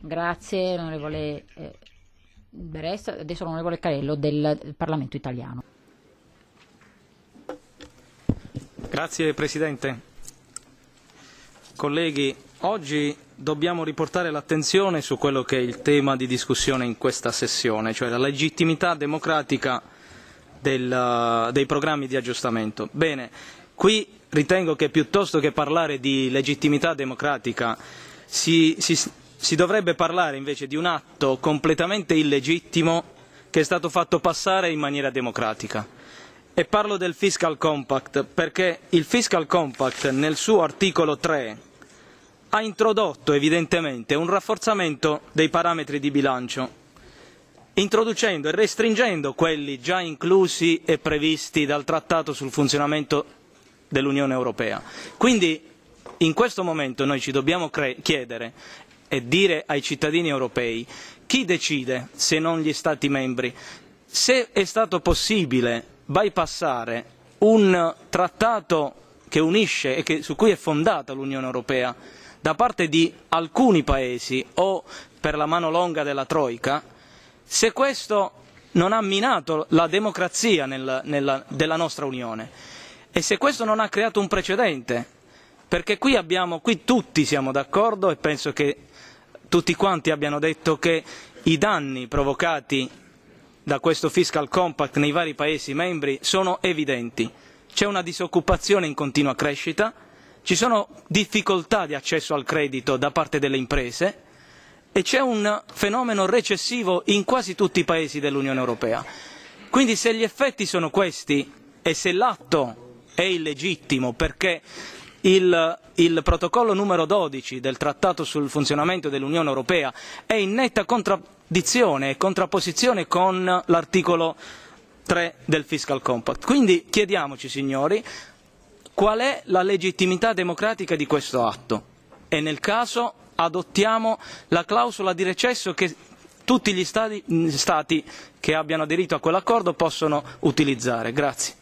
Grazie onorevole eh, Beres, adesso l'onorevole Carello del Parlamento italiano. Grazie Presidente. Colleghi, oggi dobbiamo riportare l'attenzione su quello che è il tema di discussione in questa sessione, cioè la legittimità democratica del, eh, dei programmi di aggiustamento. Bene, qui ritengo che piuttosto che parlare di legittimità democratica si, si, si dovrebbe parlare invece di un atto completamente illegittimo che è stato fatto passare in maniera democratica e parlo del fiscal compact perché il fiscal compact nel suo articolo 3 ha introdotto evidentemente un rafforzamento dei parametri di bilancio introducendo e restringendo quelli già inclusi e previsti dal trattato sul funzionamento dell'Unione Europea. Quindi in questo momento noi ci dobbiamo chiedere e dire ai cittadini europei chi decide se non gli Stati membri. Se è stato possibile bypassare un trattato che unisce e che, su cui è fondata l'Unione Europea da parte di alcuni paesi o per la mano longa della Troica, se questo non ha minato la democrazia nel, nella, della nostra Unione e se questo non ha creato un precedente perché qui, abbiamo, qui tutti siamo d'accordo e penso che tutti quanti abbiano detto che i danni provocati da questo fiscal compact nei vari Paesi membri sono evidenti. C'è una disoccupazione in continua crescita, ci sono difficoltà di accesso al credito da parte delle imprese e c'è un fenomeno recessivo in quasi tutti i Paesi dell'Unione Europea. Quindi se gli effetti sono questi e se l'atto è illegittimo perché il, il protocollo numero 12 del Trattato sul funzionamento dell'Unione Europea è in netta contraddizione e contrapposizione con l'articolo 3 del Fiscal Compact. Quindi chiediamoci, signori, qual è la legittimità democratica di questo atto e nel caso adottiamo la clausola di recesso che tutti gli stati, stati che abbiano aderito a quell'accordo possono utilizzare. Grazie.